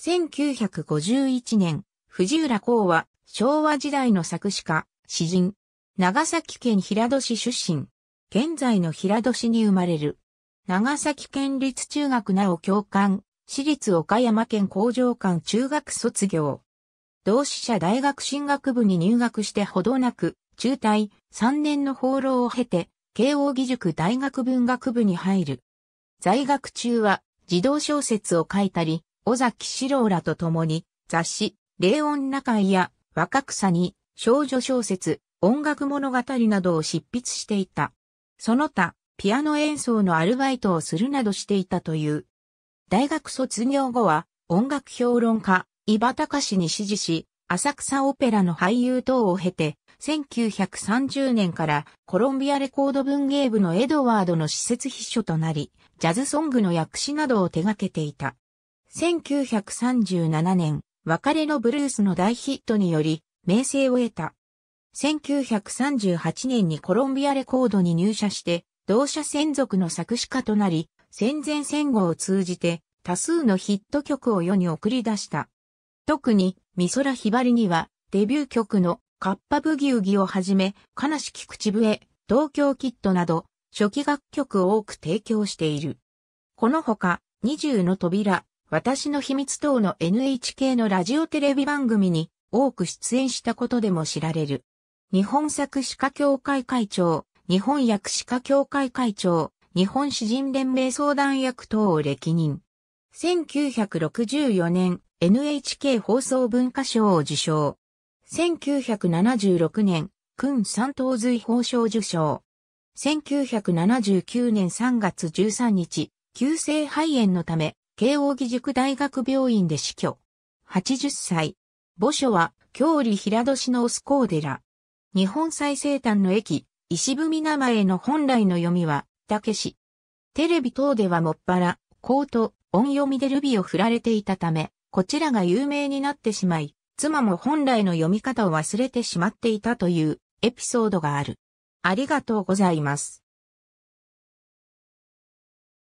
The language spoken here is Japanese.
1951年、藤浦孝は昭和時代の作詞家、詩人。長崎県平戸市出身。現在の平戸市に生まれる。長崎県立中学なお教官、私立岡山県工場館中学卒業。同志社大学進学部に入学してほどなく、中退、3年の放浪を経て、慶応義塾大学文学部に入る。在学中は、児童小説を書いたり、尾崎史郎らと共に、雑誌、霊音中井や若草に少女小説、音楽物語などを執筆していた。その他、ピアノ演奏のアルバイトをするなどしていたという。大学卒業後は、音楽評論家、伊庭隆に支持し、浅草オペラの俳優等を経て、1930年からコロンビアレコード文芸部のエドワードの施設秘書となり、ジャズソングの訳詞などを手掛けていた。1937年、別れのブルースの大ヒットにより、名声を得た。1938年にコロンビアレコードに入社して、同社専属の作詞家となり、戦前戦後を通じて多数のヒット曲を世に送り出した。特に、美空ひばりには、デビュー曲のカッパブギウギをはじめ、悲しき口笛、東京キットなど、初期楽曲を多く提供している。このほか、20の扉、私の秘密等の NHK のラジオテレビ番組に多く出演したことでも知られる。日本作詞家協会会長、日本役詞家協会会長、日本詩人連盟相談役等を歴任。1964年、NHK 放送文化賞を受賞。1976年、君三等随法賞受賞。1979年3月13日、急性肺炎のため、慶應義塾大学病院で死去。80歳。墓所は、郷里平戸市のオスコーデラ。日本最西端の駅、石踏名前の本来の読みは、たけし。テレビ等ではもっぱら、コート、音読みでルビを振られていたため、こちらが有名になってしまい、妻も本来の読み方を忘れてしまっていたというエピソードがある。ありがとうございます。